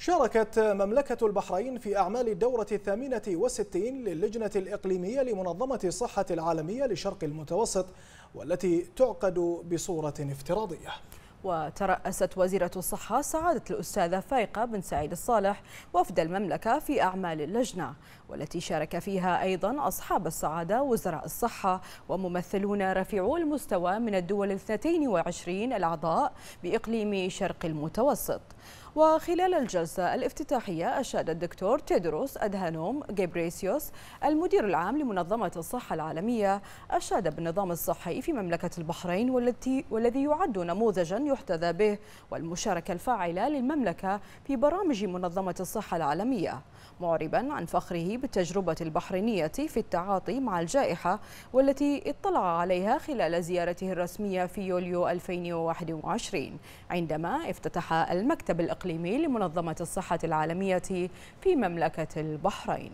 شاركت مملكة البحرين في أعمال الدورة الثامنة والستين للجنة الإقليمية لمنظمة الصحة العالمية لشرق المتوسط والتي تعقد بصورة افتراضية وترأست وزيرة الصحة سعادة الأستاذة فايقة بن سعيد الصالح وفد المملكة في أعمال اللجنة والتي شارك فيها أيضا أصحاب السعادة وزراء الصحة وممثلون رفيعو المستوى من الدول الثلاثين وعشرين الأعضاء بإقليم شرق المتوسط وخلال الجلسة الافتتاحية أشاد الدكتور تيدروس أدهانوم جيبريسيوس المدير العام لمنظمة الصحة العالمية أشاد بالنظام الصحي في مملكة البحرين والتي والذي يعد نموذجا يحتذى به والمشاركة الفاعلة للمملكة في برامج منظمة الصحة العالمية معربا عن فخره بالتجربة البحرينية في التعاطي مع الجائحة والتي اطلع عليها خلال زيارته الرسمية في يوليو 2021 عندما افتتح المكتب الإقليمي الإقليمي لمنظمة الصحة العالمية في مملكة البحرين